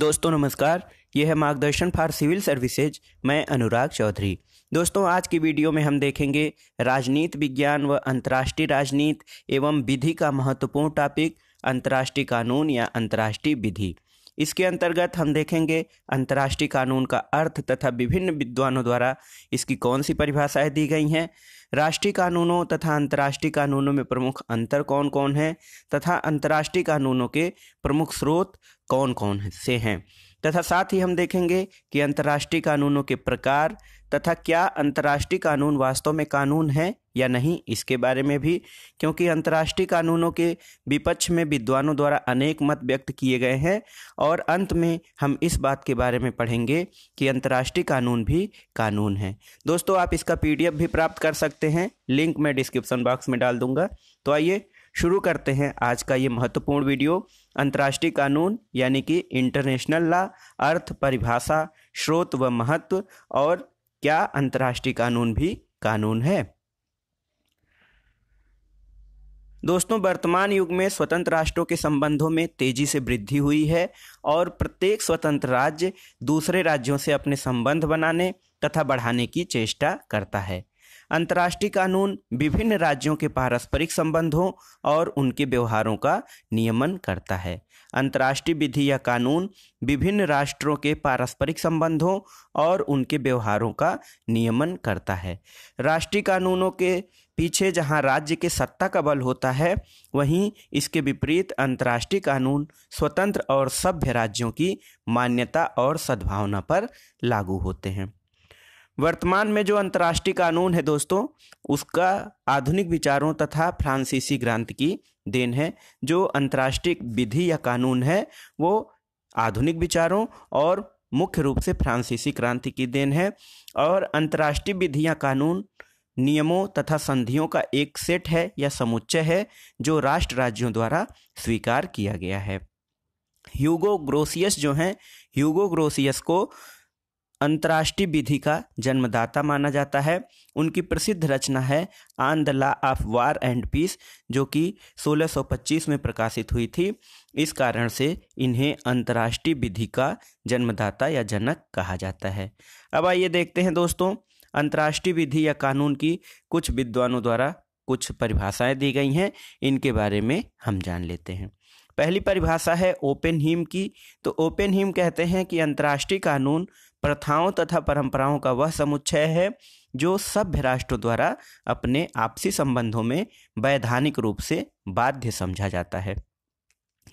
दोस्तों नमस्कार यह है मार्गदर्शन फॉर सिविल सर्विसेज मैं अनुराग चौधरी दोस्तों आज की वीडियो में हम देखेंगे राजनीति विज्ञान व अंतर्राष्ट्रीय राजनीति एवं विधि का महत्वपूर्ण टॉपिक अंतर्राष्ट्रीय कानून या अंतर्राष्ट्रीय विधि इसके अंतर्गत हम देखेंगे अंतर्राष्ट्रीय कानून का अर्थ तथा विभिन्न विद्वानों द्वारा इसकी कौन सी परिभाषाएँ दी गई हैं राष्ट्रीय कानूनों तथा अंतर्राष्ट्रीय कानूनों में प्रमुख अंतर कौन कौन है तथा अंतर्राष्ट्रीय कानूनों के प्रमुख स्रोत कौन कौन से हैं तथा साथ ही हम देखेंगे कि अंतर्राष्ट्रीय कानूनों के प्रकार तथा क्या अंतर्राष्ट्रीय कानून वास्तव में कानून है या नहीं इसके बारे में भी क्योंकि अंतर्राष्ट्रीय कानूनों के विपक्ष में विद्वानों द्वारा अनेक मत व्यक्त किए गए हैं और अंत में हम इस बात के बारे में पढ़ेंगे कि अंतर्राष्ट्रीय कानून भी कानून है दोस्तों आप इसका पीडीएफ भी प्राप्त कर सकते हैं लिंक मैं डिस्क्रिप्सन बॉक्स में डाल दूंगा तो आइए शुरू करते हैं आज का ये महत्वपूर्ण वीडियो अंतर्राष्ट्रीय कानून यानी कि इंटरनेशनल लॉ अर्थ परिभाषा स्रोत व महत्व और क्या अंतर्राष्ट्रीय कानून भी कानून है दोस्तों वर्तमान युग में स्वतंत्र राष्ट्रों के संबंधों में तेजी से वृद्धि हुई है और प्रत्येक स्वतंत्र राज्य दूसरे राज्यों से अपने संबंध बनाने तथा बढ़ाने की चेष्टा करता है अंतर्राष्ट्रीय कानून विभिन्न राज्यों के पारस्परिक संबंधों और उनके व्यवहारों का नियमन करता है अंतर्राष्ट्रीय विधि या कानून विभिन्न राष्ट्रों के पारस्परिक संबंधों और उनके व्यवहारों का नियमन करता है राष्ट्रीय कानूनों के पीछे जहां राज्य के सत्ता का बल होता है वहीं इसके विपरीत अंतर्राष्ट्रीय कानून स्वतंत्र और सभ्य राज्यों की मान्यता और सद्भावना पर लागू होते हैं वर्तमान में जो अंतर्राष्ट्रीय कानून है दोस्तों उसका आधुनिक विचारों तथा फ्रांसीसी ग्रंथ की देन है जो अंतर्राष्ट्रीय विधि या कानून है वो आधुनिक विचारों और मुख्य रूप से फ्रांसीसी क्रांति की देन है और अंतर्राष्ट्रीय विधि या कानून नियमों तथा संधियों का एक सेट है या समुच्चय है जो राष्ट्र राज्यों द्वारा स्वीकार किया गया है ह्यूगो ग्रोसियस जो हैं ह्यूगो ग्रोसियस को अंतर्राष्ट्रीय विधि का जन्मदाता माना जाता है उनकी प्रसिद्ध रचना है on the law of war and peace जो कि 1625 में प्रकाशित हुई थी इस कारण से इन्हें अंतर्राष्ट्रीय विधि का जन्मदाता या जनक कहा जाता है अब आइए देखते हैं दोस्तों अंतर्राष्ट्रीय विधि या कानून की कुछ विद्वानों द्वारा कुछ परिभाषाएं दी गई हैं इनके बारे में हम जान लेते हैं पहली परिभाषा है ओपन हीम की तो ओपन हीम कहते हैं कि अंतर्राष्ट्रीय कानून प्रथाओं तथा परंपराओं का वह समुच्चय है जो सभ्य राष्ट्रों द्वारा अपने आपसी संबंधों में वैधानिक रूप से बाध्य समझा जाता है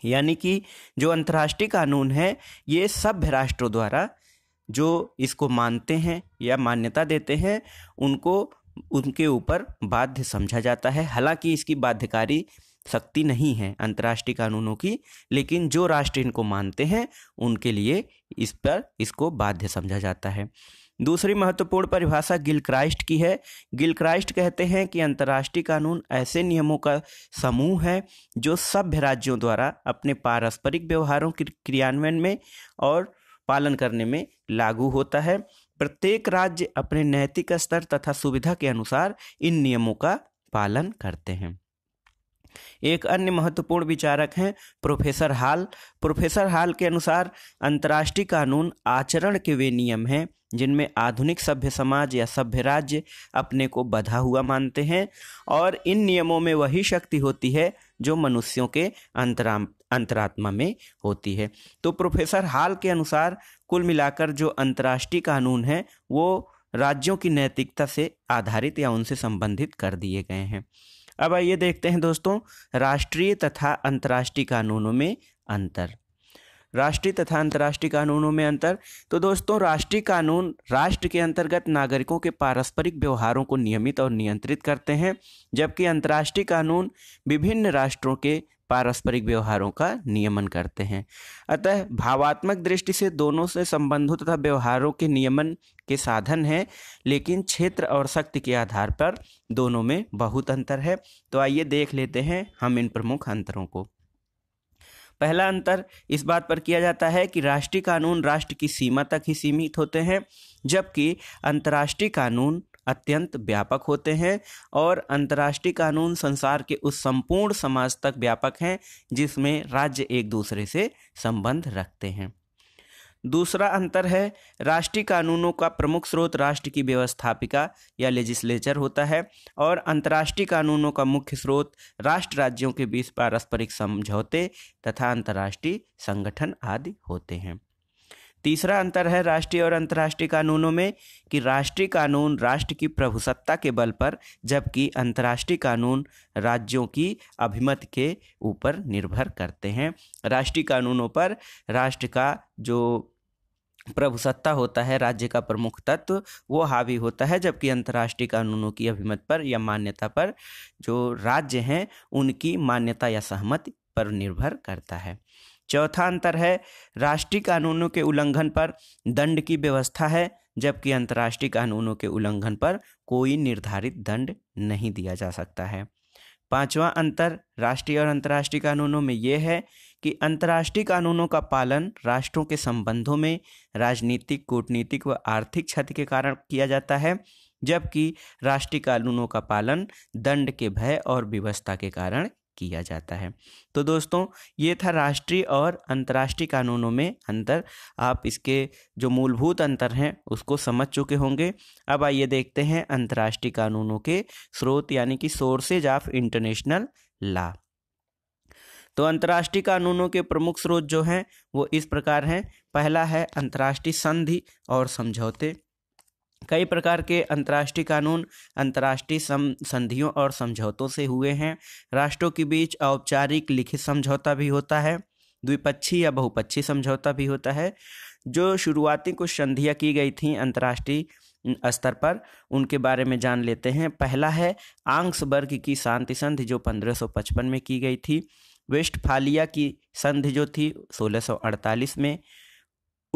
यानी कि जो अंतर्राष्ट्रीय कानून है ये सभ्य राष्ट्रों द्वारा जो इसको मानते हैं या मान्यता देते हैं उनको उनके ऊपर बाध्य समझा जाता है हालांकि इसकी बाध्यकारी शक्ति नहीं है अंतर्राष्ट्रीय कानूनों की लेकिन जो राष्ट्र इनको मानते हैं उनके लिए इस पर इसको बाध्य समझा जाता है दूसरी महत्वपूर्ण परिभाषा गिलक्राइस्ट की है गिलक्राइस्ट कहते हैं कि अंतर्राष्ट्रीय कानून ऐसे नियमों का समूह है जो सभ्य राज्यों द्वारा अपने पारस्परिक व्यवहारों के क्रियान्वयन में और पालन करने में लागू होता है प्रत्येक राज्य अपने नैतिक स्तर तथा सुविधा के अनुसार इन नियमों का पालन करते हैं एक अन्य महत्वपूर्ण विचारक हैं प्रोफेसर हाल प्रोफेसर हाल के अनुसार अंतर्राष्ट्रीय कानून आचरण के वे नियम हैं जिनमें आधुनिक सभ्य समाज या सभ्य राज्य अपने को बधा हुआ मानते हैं और इन नियमों में वही शक्ति होती है जो मनुष्यों के अंतराम अंतरात्मा में होती है तो प्रोफेसर हाल के अनुसार कुल मिलाकर जो अंतर्राष्ट्रीय कानून है वो राज्यों की नैतिकता से आधारित या उनसे संबंधित कर दिए गए हैं अब आइए देखते हैं दोस्तों राष्ट्रीय तथा अंतर्राष्ट्रीय कानूनों में अंतर राष्ट्रीय तथा अंतर्राष्ट्रीय कानूनों में अंतर तो दोस्तों राष्ट्रीय कानून राष्ट्र के अंतर्गत नागरिकों के पारस्परिक व्यवहारों को नियमित और नियंत्रित करते हैं जबकि अंतर्राष्ट्रीय कानून विभिन्न राष्ट्रों के पारस्परिक व्यवहारों का नियमन करते हैं अतः भावात्मक दृष्टि से दोनों से संबंधों तथा व्यवहारों के नियमन के साधन हैं लेकिन क्षेत्र और शक्ति के आधार पर दोनों में बहुत अंतर है तो आइए देख लेते हैं हम इन प्रमुख अंतरों को पहला अंतर इस बात पर किया जाता है कि राष्ट्रीय कानून राष्ट्र की सीमा तक ही सीमित होते हैं जबकि अंतर्राष्ट्रीय कानून अत्यंत व्यापक होते हैं और अंतर्राष्ट्रीय कानून संसार के उस संपूर्ण समाज तक व्यापक हैं जिसमें राज्य एक दूसरे से संबंध रखते हैं दूसरा अंतर है राष्ट्रीय कानूनों का प्रमुख स्रोत राष्ट्र की व्यवस्थापिका या लेजिस्लेचर होता है और अंतर्राष्ट्रीय कानूनों का मुख्य स्रोत राष्ट्र राज्यों के बीच पारस्परिक समझौते तथा अंतर्राष्ट्रीय संगठन आदि होते हैं तीसरा अंतर है राष्ट्रीय और अंतर्राष्ट्रीय कानूनों में कि राष्ट्रीय कानून राष्ट्र की प्रभुसत्ता के बल पर जबकि अंतर्राष्ट्रीय कानून राज्यों की अभिमत के ऊपर निर्भर करते हैं राष्ट्रीय कानूनों पर राष्ट्र का जो प्रभुसत्ता होता है राज्य का प्रमुख तत्व वो हावी होता है जबकि अंतर्राष्ट्रीय कानूनों की अभिमत पर या मान्यता पर जो राज्य हैं उनकी मान्यता या सहमति पर निर्भर करता है चौथा अंतर है राष्ट्रीय कानूनों के उल्लंघन पर दंड की व्यवस्था है जबकि अंतर्राष्ट्रीय कानूनों के उल्लंघन पर कोई निर्धारित दंड नहीं दिया जा सकता है पांचवा अंतर राष्ट्रीय और अंतर्राष्ट्रीय कानूनों में यह है कि अंतर्राष्ट्रीय कानूनों का पालन राष्ट्रों के संबंधों में राजनीतिक कूटनीतिक व आर्थिक क्षति के कारण किया जाता है जबकि राष्ट्रीय कानूनों का पालन दंड के भय और व्यवस्था के कारण किया जाता है तो दोस्तों ये था राष्ट्रीय और अंतर्राष्ट्रीय कानूनों में अंतर आप इसके जो मूलभूत अंतर हैं उसको समझ चुके होंगे अब आइए देखते हैं अंतर्राष्ट्रीय कानूनों के स्रोत यानी कि सोर्सेज ऑफ इंटरनेशनल लॉ तो अंतर्राष्ट्रीय कानूनों के प्रमुख स्रोत जो हैं वो इस प्रकार हैं पहला है अंतर्राष्ट्रीय संधि और समझौते कई प्रकार के अंतर्राष्ट्रीय कानून अंतर्राष्ट्रीय संधियों और समझौतों से हुए हैं राष्ट्रों के बीच औपचारिक लिखित समझौता भी होता है द्विपक्षीय या बहुपक्षीय समझौता भी होता है जो शुरुआती कुछ संधियाँ की गई थी अंतर्राष्ट्रीय स्तर पर उनके बारे में जान लेते हैं पहला है आंग्सबर्ग की शांति संधि जो 1555 में की गई थी वेस्टफालिया की संधि जो थी 1648 में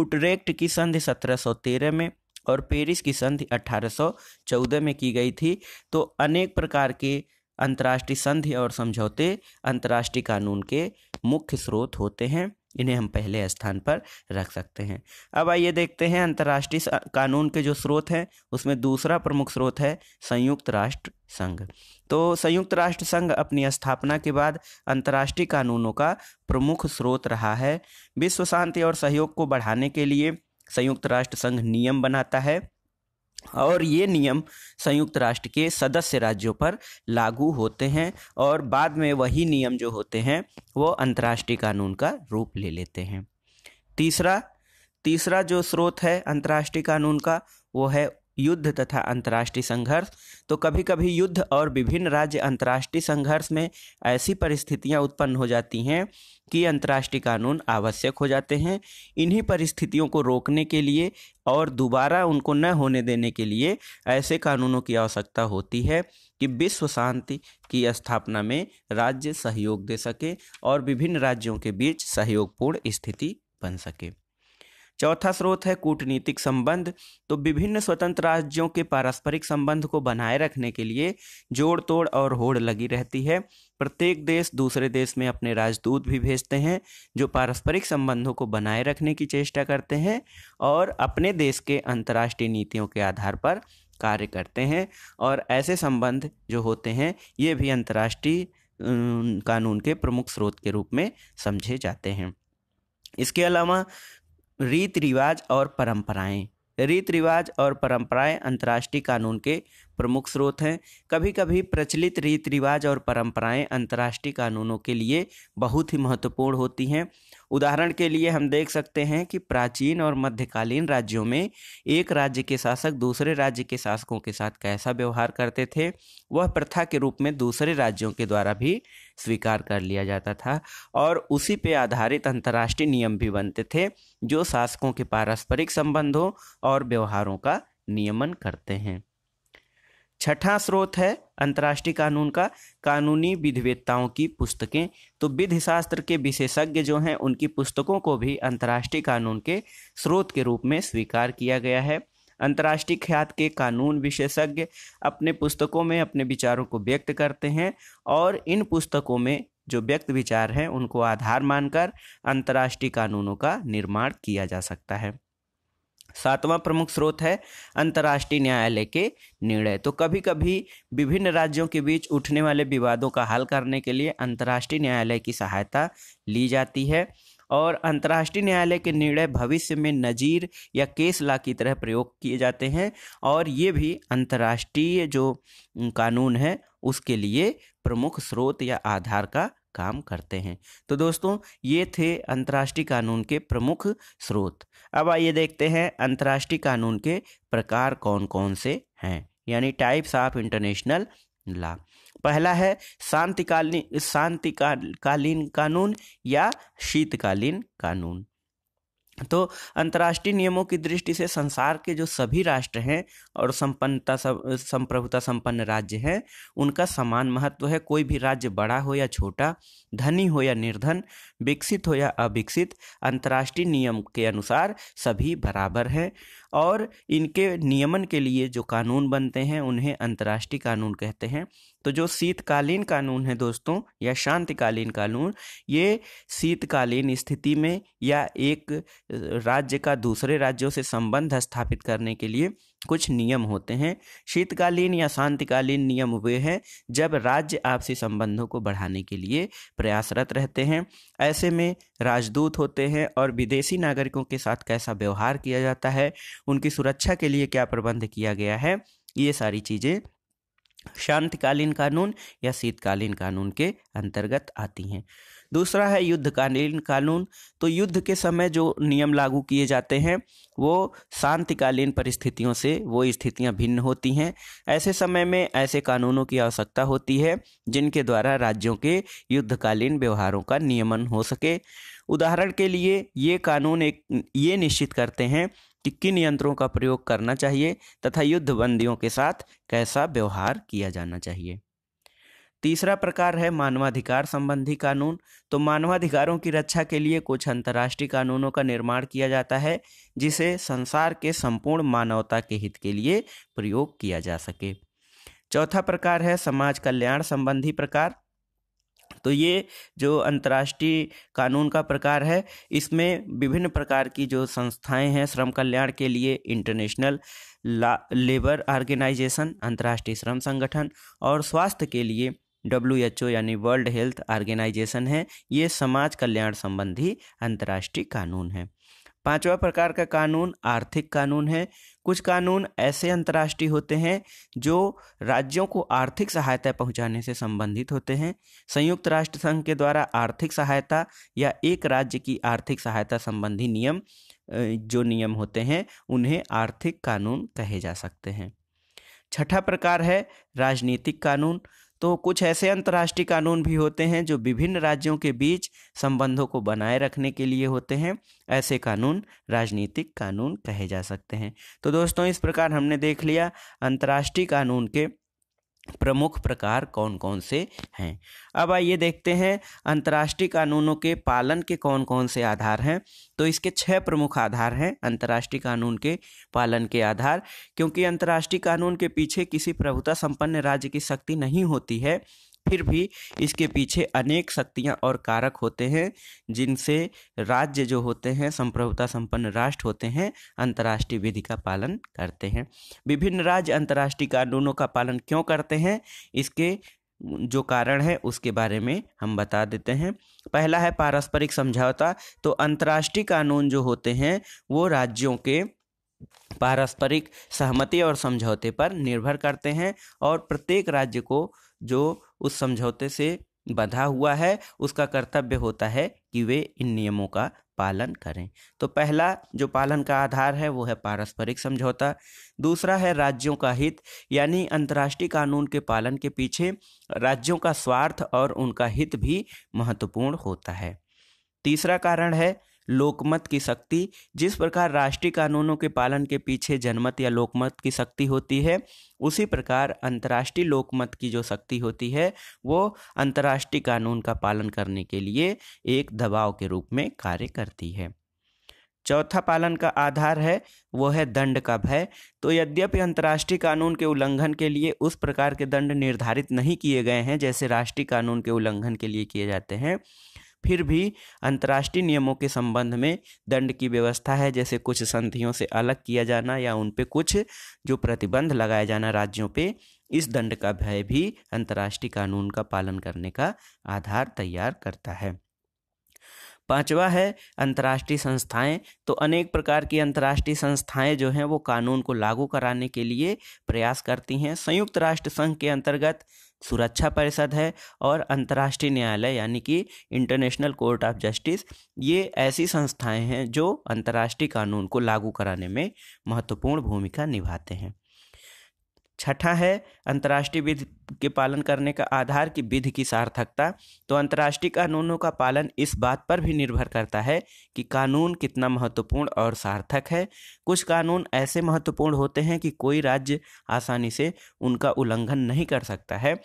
उटरेक्ट की संधि 1713 में और पेरिस की संधि 1814 में की गई थी तो अनेक प्रकार के अंतर्राष्ट्रीय संधि और समझौते अंतर्राष्ट्रीय कानून के मुख्य स्रोत होते हैं इन्हें हम पहले स्थान पर रख सकते हैं अब आइए देखते हैं अंतर्राष्ट्रीय कानून के जो स्रोत हैं उसमें दूसरा प्रमुख स्रोत है संयुक्त राष्ट्र संघ तो संयुक्त राष्ट्र संघ अपनी स्थापना के बाद अंतर्राष्ट्रीय कानूनों का प्रमुख स्रोत रहा है विश्व शांति और सहयोग को बढ़ाने के लिए संयुक्त राष्ट्र संघ नियम बनाता है और ये नियम संयुक्त राष्ट्र के सदस्य राज्यों पर लागू होते हैं और बाद में वही नियम जो होते हैं वो अंतर्राष्ट्रीय कानून का रूप ले लेते हैं तीसरा तीसरा जो स्रोत है अंतर्राष्ट्रीय कानून का वो है युद्ध तथा अंतर्राष्ट्रीय संघर्ष तो कभी कभी युद्ध और विभिन्न राज्य अंतर्राष्ट्रीय संघर्ष में ऐसी परिस्थितियां उत्पन्न हो जाती हैं कि अंतर्राष्ट्रीय कानून आवश्यक हो जाते हैं इन्हीं परिस्थितियों को रोकने के लिए और दोबारा उनको न होने देने के लिए ऐसे कानूनों की आवश्यकता होती है कि विश्व शांति की स्थापना में राज्य सहयोग दे सके और विभिन्न राज्यों के बीच सहयोगपूर्ण स्थिति बन सके चौथा स्रोत है कूटनीतिक संबंध तो विभिन्न स्वतंत्र राज्यों के पारस्परिक संबंध को बनाए रखने के लिए जोड़ तोड़ और होड़ लगी रहती है प्रत्येक देश दूसरे देश में अपने राजदूत भी भेजते हैं जो पारस्परिक संबंधों को बनाए रखने की चेष्टा करते हैं और अपने देश के अंतर्राष्ट्रीय नीतियों के आधार पर कार्य करते हैं और ऐसे संबंध जो होते हैं ये भी अंतर्राष्ट्रीय कानून के प्रमुख स्रोत के रूप में समझे जाते हैं इसके अलावा रीत रिवाज और परंपराएं रीत रिवाज और परंपराएं अंतर्राष्ट्रीय कानून के प्रमुख स्रोत हैं कभी कभी प्रचलित रीत रिवाज और परंपराएं अंतर्राष्ट्रीय कानूनों के लिए बहुत ही महत्वपूर्ण होती हैं उदाहरण के लिए हम देख सकते हैं कि प्राचीन और मध्यकालीन राज्यों में एक राज्य के शासक दूसरे राज्य के शासकों के साथ कैसा व्यवहार करते थे वह प्रथा के रूप में दूसरे राज्यों के द्वारा भी स्वीकार कर लिया जाता था और उसी पे आधारित अंतर्राष्ट्रीय नियम भी बनते थे जो शासकों के पारस्परिक संबंधों और व्यवहारों का नियमन करते हैं छठा स्रोत है अंतर्राष्ट्रीय कानून का कानूनी विधिवेत्ताओं की पुस्तकें तो विधि शास्त्र के विशेषज्ञ जो हैं उनकी पुस्तकों को भी अंतर्राष्ट्रीय कानून के स्रोत के रूप में स्वीकार किया गया है अंतर्राष्ट्रीय ख्यात के कानून विशेषज्ञ अपने पुस्तकों में अपने विचारों को व्यक्त करते हैं और इन पुस्तकों में जो व्यक्त विचार हैं उनको आधार मानकर अंतर्राष्ट्रीय कानूनों का निर्माण किया जा सकता है सातवां प्रमुख स्रोत है अंतर्राष्ट्रीय न्यायालय के निर्णय तो कभी कभी विभिन्न राज्यों के बीच उठने वाले विवादों का हल करने के लिए अंतर्राष्ट्रीय न्यायालय की सहायता ली जाती है और अंतर्राष्ट्रीय न्यायालय के निर्णय भविष्य में नज़ीर या केस ला की तरह प्रयोग किए जाते हैं और ये भी अंतर्राष्ट्रीय जो कानून है उसके लिए प्रमुख स्रोत या आधार का काम करते हैं तो दोस्तों ये थे अंतर्राष्ट्रीय कानून के प्रमुख स्रोत अब आइए देखते हैं अंतर्राष्ट्रीय कानून के प्रकार कौन कौन से हैं यानी टाइप्स ऑफ इंटरनेशनल ला पहला है शांतिकालीन शांतिकालीन कानून या शीतकालीन कानून तो अंतर्राष्ट्रीय नियमों की दृष्टि से संसार के जो सभी राष्ट्र हैं और संपन्नता संप्रभुता संपन्न राज्य हैं उनका समान महत्व है कोई भी राज्य बड़ा हो या छोटा धनी हो या निर्धन विकसित हो या अविकसित अंतर्राष्ट्रीय नियम के अनुसार सभी बराबर हैं और इनके नियमन के लिए जो कानून बनते हैं उन्हें अंतर्राष्ट्रीय कानून कहते हैं तो जो शीतकालीन कानून है दोस्तों या शांतिकालीन कानून ये शीतकालीन स्थिति में या एक राज्य का दूसरे राज्यों से संबंध स्थापित करने के लिए कुछ नियम होते हैं शीतकालीन या शांतिकालीन नियम वे हैं जब राज्य आपसी संबंधों को बढ़ाने के लिए प्रयासरत रहते हैं ऐसे में राजदूत होते हैं और विदेशी नागरिकों के साथ कैसा व्यवहार किया जाता है उनकी सुरक्षा के लिए क्या प्रबंध किया गया है ये सारी चीज़ें शांतिकालीन कानून या शीतकालीन कानून के अंतर्गत आती हैं दूसरा है युद्धकालीन कानून तो युद्ध के समय जो नियम लागू किए जाते हैं वो शांतिकालीन परिस्थितियों से वो स्थितियां भिन्न होती हैं ऐसे समय में ऐसे कानूनों की आवश्यकता होती है जिनके द्वारा राज्यों के युद्धकालीन व्यवहारों का नियमन हो सके उदाहरण के लिए ये कानून एक ये निश्चित करते हैं कि किन यंत्रों का प्रयोग करना चाहिए तथा युद्धबंदियों के साथ कैसा व्यवहार किया जाना चाहिए तीसरा प्रकार है मानवाधिकार संबंधी कानून तो मानवाधिकारों की रक्षा के लिए कुछ अंतर्राष्ट्रीय कानूनों का निर्माण किया जाता है जिसे संसार के संपूर्ण मानवता के हित के लिए प्रयोग किया जा सके चौथा प्रकार है समाज कल्याण संबंधी प्रकार तो ये जो अंतर्राष्ट्रीय कानून का प्रकार है इसमें विभिन्न प्रकार की जो संस्थाएं हैं श्रम कल्याण के लिए इंटरनेशनल लेबर ऑर्गेनाइजेशन अंतर्राष्ट्रीय श्रम संगठन और स्वास्थ्य के लिए डब्ल्यू एच ओ यानी वर्ल्ड हेल्थ ऑर्गेनाइजेशन है ये समाज कल्याण संबंधी अंतर्राष्ट्रीय कानून है पांचवा प्रकार का कानून आर्थिक कानून है कुछ कानून ऐसे अंतर्राष्ट्रीय होते हैं जो राज्यों को आर्थिक सहायता पहुंचाने से संबंधित होते हैं संयुक्त राष्ट्र संघ के द्वारा आर्थिक सहायता या एक राज्य की आर्थिक सहायता संबंधी नियम जो नियम होते हैं उन्हें आर्थिक कानून कहे जा सकते हैं छठा प्रकार है राजनीतिक कानून तो कुछ ऐसे अंतर्राष्ट्रीय कानून भी होते हैं जो विभिन्न राज्यों के बीच संबंधों को बनाए रखने के लिए होते हैं ऐसे कानून राजनीतिक कानून कहे जा सकते हैं तो दोस्तों इस प्रकार हमने देख लिया अंतर्राष्ट्रीय कानून के प्रमुख प्रकार कौन कौन से हैं अब आइए देखते हैं अंतर्राष्ट्रीय कानूनों के पालन के कौन कौन से आधार हैं तो इसके छह प्रमुख आधार हैं अंतर्राष्ट्रीय कानून के पालन के आधार क्योंकि अंतर्राष्ट्रीय कानून के पीछे किसी प्रभुता संपन्न राज्य की शक्ति नहीं होती है फिर भी इसके पीछे अनेक शक्तियाँ और कारक होते हैं जिनसे राज्य जो होते हैं संप्रभुता संपन्न राष्ट्र होते हैं अंतर्राष्ट्रीय विधि का पालन करते हैं विभिन्न राज्य अंतर्राष्ट्रीय कानूनों का पालन क्यों करते हैं इसके जो कारण है उसके बारे में हम बता देते हैं पहला है पारस्परिक समझौता तो अंतर्राष्ट्रीय कानून जो होते हैं वो राज्यों के पारस्परिक सहमति और समझौते पर निर्भर करते हैं और प्रत्येक राज्य को जो उस समझौते से बंधा हुआ है उसका कर्तव्य होता है कि वे इन नियमों का पालन करें तो पहला जो पालन का आधार है वो है पारस्परिक समझौता दूसरा है राज्यों का हित यानी अंतर्राष्ट्रीय कानून के पालन के पीछे राज्यों का स्वार्थ और उनका हित भी महत्वपूर्ण होता है तीसरा कारण है लोकमत की शक्ति जिस प्रकार राष्ट्रीय कानूनों के पालन के पीछे जनमत या लोकमत की शक्ति होती है उसी प्रकार अंतर्राष्ट्रीय लोकमत की जो शक्ति होती है वो अंतर्राष्ट्रीय कानून का पालन करने के लिए एक दबाव के रूप में कार्य करती है चौथा पालन का आधार है वो है दंड का भय तो यद्यपि अंतर्राष्ट्रीय कानून के उल्लंघन के लिए उस प्रकार के दंड निर्धारित नहीं किए गए हैं जैसे राष्ट्रीय कानून के उल्लंघन के लिए किए जाते हैं फिर भी अंतर्राष्ट्रीय नियमों के संबंध में दंड की व्यवस्था है जैसे कुछ संधियों से अलग किया जाना या उन पर कुछ जो प्रतिबंध लगाया जाना राज्यों पे इस दंड का भय भी अंतर्राष्ट्रीय कानून का पालन करने का आधार तैयार करता है पांचवा है अंतर्राष्ट्रीय संस्थाएं तो अनेक प्रकार की अंतर्राष्ट्रीय संस्थाएं जो हैं वो कानून को लागू कराने के लिए प्रयास करती हैं संयुक्त राष्ट्र संघ के अंतर्गत सुरक्षा परिषद है और अंतर्राष्ट्रीय न्यायालय यानी कि इंटरनेशनल कोर्ट ऑफ जस्टिस ये ऐसी संस्थाएं हैं जो अंतर्राष्ट्रीय कानून को लागू कराने में महत्वपूर्ण भूमिका निभाते हैं छठा है अंतर्राष्ट्रीय विधि के पालन करने का आधार की विधि की सार्थकता तो अंतर्राष्ट्रीय कानूनों का पालन इस बात पर भी निर्भर करता है कि कानून कितना महत्वपूर्ण और सार्थक है कुछ कानून ऐसे महत्वपूर्ण होते हैं कि कोई राज्य आसानी से उनका उल्लंघन नहीं कर सकता है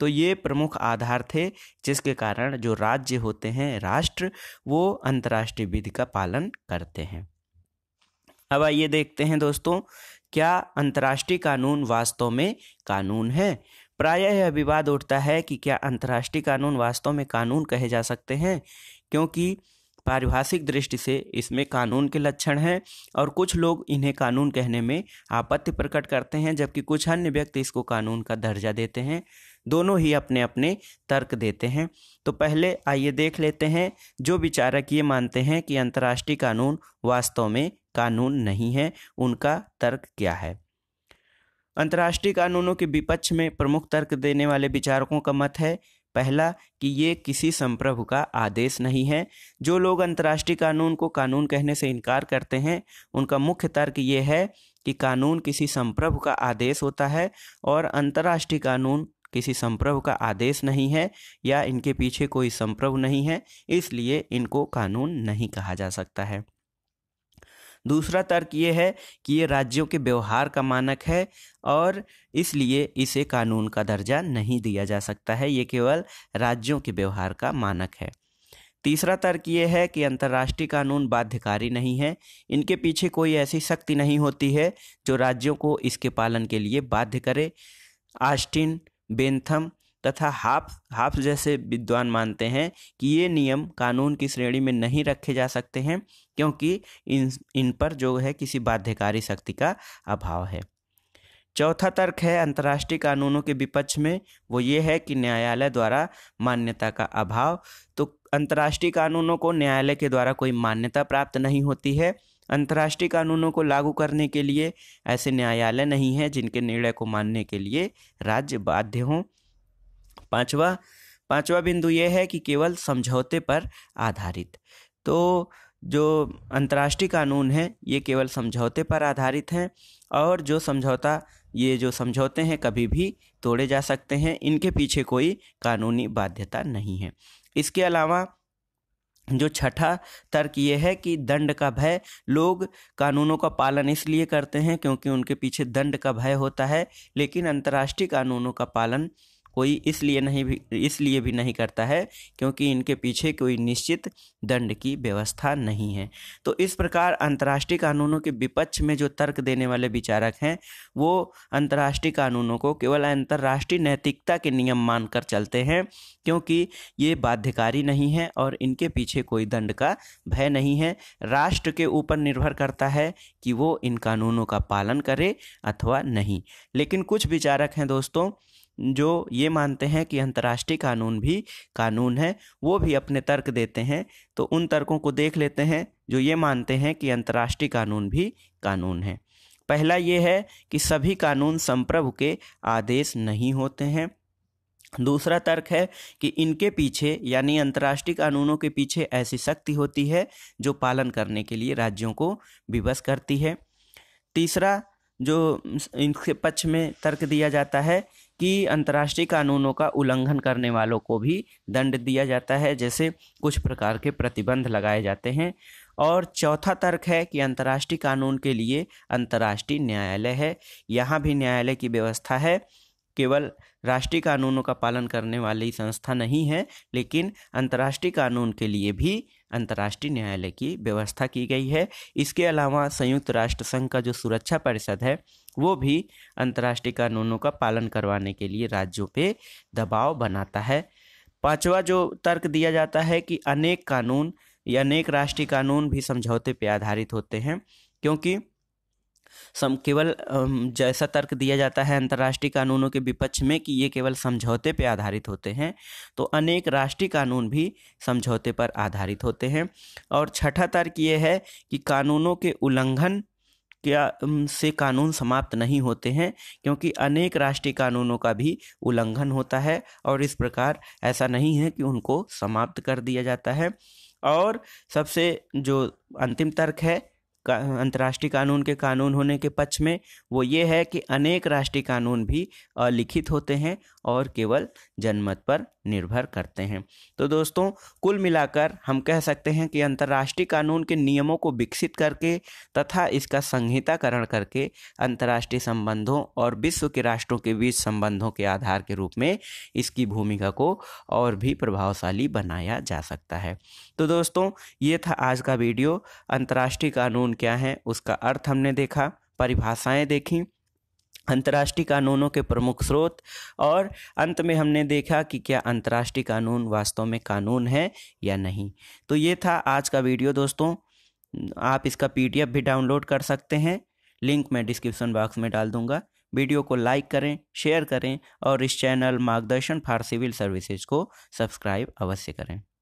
तो ये प्रमुख आधार थे जिसके कारण जो राज्य होते हैं राष्ट्र वो अंतर्राष्ट्रीय विधि का पालन करते हैं अब आइए देखते हैं दोस्तों क्या अंतर्राष्ट्रीय कानून वास्तव में कानून है प्रायः यह विवाद उठता है कि क्या अंतर्राष्ट्रीय कानून वास्तव में कानून कहे जा सकते हैं क्योंकि पारिभाषिक दृष्टि से इसमें कानून के लक्षण हैं और कुछ लोग इन्हें कानून कहने में आपत्ति प्रकट करते हैं जबकि कुछ अन्य व्यक्ति इसको कानून का दर्जा देते हैं दोनों ही अपने अपने तर्क देते हैं तो पहले आइए देख लेते हैं जो विचारक ये मानते हैं कि अंतर्राष्ट्रीय कानून वास्तव में कानून नहीं है उनका तर्क क्या है अंतर्राष्ट्रीय कानूनों के विपक्ष में प्रमुख तर्क देने वाले विचारकों का मत है पहला कि ये किसी संप्रभु का आदेश नहीं है जो लोग अंतर्राष्ट्रीय कानून को कानून कहने से इनकार करते हैं उनका मुख्य तर्क ये है कि कानून किसी संप्रभु का आदेश होता है और अंतर्राष्ट्रीय कानून किसी संप्रभु का आदेश नहीं है या इनके पीछे कोई संप्रभु नहीं है इसलिए इनको कानून नहीं कहा जा सकता है दूसरा तर्क ये है कि ये राज्यों के व्यवहार का मानक है और इसलिए इसे कानून का दर्जा नहीं दिया जा सकता है ये केवल राज्यों के व्यवहार का मानक है तीसरा तर्क ये है कि अंतर्राष्ट्रीय कानून बाध्यकारी नहीं है इनके पीछे कोई ऐसी शक्ति नहीं होती है जो राज्यों को इसके पालन के लिए बाध्य करे आस्टिन बेंथम तथा हाफ हाफ जैसे विद्वान मानते हैं कि ये नियम कानून की श्रेणी में नहीं रखे जा सकते हैं क्योंकि इन इन पर जो है किसी बाध्यकारी शक्ति का अभाव है चौथा तर्क है अंतर्राष्ट्रीय कानूनों के विपक्ष में वो ये है कि न्यायालय द्वारा मान्यता का अभाव तो अंतर्राष्ट्रीय कानूनों को न्यायालय के द्वारा कोई मान्यता प्राप्त नहीं होती है अंतर्राष्ट्रीय कानूनों को लागू करने के लिए ऐसे न्यायालय नहीं हैं जिनके निर्णय को मानने के लिए राज्य बाध्य हों पांचवा पांचवा बिंदु ये है कि केवल समझौते पर आधारित तो जो अंतर्राष्ट्रीय कानून है ये केवल समझौते पर आधारित हैं और जो समझौता ये जो समझौते हैं कभी भी तोड़े जा सकते हैं इनके पीछे कोई कानूनी बाध्यता नहीं है इसके अलावा जो छठा तर्क ये है कि दंड का भय लोग कानूनों का पालन इसलिए करते हैं क्योंकि उनके पीछे दंड का भय होता है लेकिन अंतर्राष्ट्रीय कानूनों का पालन कोई इसलिए नहीं भी इसलिए भी नहीं करता है क्योंकि इनके पीछे कोई निश्चित दंड की व्यवस्था नहीं है तो इस प्रकार अंतर्राष्ट्रीय कानूनों के विपक्ष में जो तर्क देने वाले विचारक हैं वो अंतर्राष्ट्रीय कानूनों को केवल अंतर्राष्ट्रीय नैतिकता के नियम मानकर चलते हैं क्योंकि ये बाध्यकारी नहीं है और इनके पीछे कोई दंड का भय नहीं है राष्ट्र के ऊपर निर्भर करता है कि वो इन कानूनों का पालन करे अथवा नहीं लेकिन कुछ विचारक हैं दोस्तों जो ये मानते हैं कि अंतर्राष्ट्रीय कानून भी कानून है वो भी अपने तर्क देते हैं तो उन तर्कों को देख लेते हैं जो ये मानते हैं कि अंतर्राष्ट्रीय कानून भी कानून है पहला ये है कि सभी कानून संप्रभु के आदेश नहीं होते हैं दूसरा तर्क है कि इनके पीछे यानी अंतर्राष्ट्रीय कानूनों के पीछे ऐसी शक्ति होती है जो पालन करने के लिए राज्यों को विवश करती है तीसरा जो इनके पक्ष में तर्क दिया जाता है कि अंतर्राष्ट्रीय कानूनों का उल्लंघन करने वालों को भी दंड दिया जाता है जैसे कुछ प्रकार के प्रतिबंध लगाए जाते हैं और चौथा तर्क है कि अंतर्राष्ट्रीय कानून के लिए अंतर्राष्ट्रीय न्यायालय है यहाँ भी न्यायालय की व्यवस्था है केवल राष्ट्रीय कानूनों का पालन करने वाली संस्था नहीं है लेकिन अंतर्राष्ट्रीय कानून के लिए भी अंतर्राष्ट्रीय न्यायालय की व्यवस्था की गई है इसके अलावा संयुक्त राष्ट्र संघ का जो सुरक्षा परिषद है वो भी अंतर्राष्ट्रीय कानूनों का पालन करवाने के लिए राज्यों पे दबाव बनाता है पांचवा जो तर्क दिया जाता है कि अनेक कानून या अनेक राष्ट्रीय कानून भी समझौते पे आधारित होते हैं क्योंकि सम केवल जैसा तर्क दिया जाता है अंतर्राष्ट्रीय कानूनों के विपक्ष में कि ये केवल समझौते पर आधारित होते हैं तो अनेक राष्ट्रीय कानून भी समझौते पर आधारित होते हैं और छठा तर्क ये है कि कानूनों के उल्लंघन क्या से कानून समाप्त नहीं होते हैं क्योंकि अनेक राष्ट्रीय कानूनों का भी उल्लंघन होता है और इस प्रकार ऐसा नहीं है कि उनको समाप्त कर दिया जाता है और सबसे जो अंतिम तर्क है का, अंतर्राष्ट्रीय कानून के कानून होने के पक्ष में वो ये है कि अनेक राष्ट्रीय कानून भी अलिखित होते हैं और केवल जनमत पर निर्भर करते हैं तो दोस्तों कुल मिलाकर हम कह सकते हैं कि अंतर्राष्ट्रीय कानून के नियमों को विकसित करके तथा इसका संहिताकरण करके अंतर्राष्ट्रीय संबंधों और विश्व के राष्ट्रों के बीच संबंधों के आधार के रूप में इसकी भूमिका को और भी प्रभावशाली बनाया जा सकता है तो दोस्तों ये था आज का वीडियो अंतर्राष्ट्रीय कानून क्या है उसका अर्थ हमने देखा परिभाषाएं देखी अंतर्राष्ट्रीय कानूनों के प्रमुख स्रोत और अंत में हमने देखा कि क्या अंतर्राष्ट्रीय कानून वास्तव में कानून है या नहीं तो ये था आज का वीडियो दोस्तों आप इसका पी भी डाउनलोड कर सकते हैं लिंक मैं डिस्क्रिप्शन बॉक्स में डाल दूंगा वीडियो को लाइक करें शेयर करें और इस चैनल मार्गदर्शन फॉर सिविल सर्विसेज को सब्सक्राइब अवश्य करें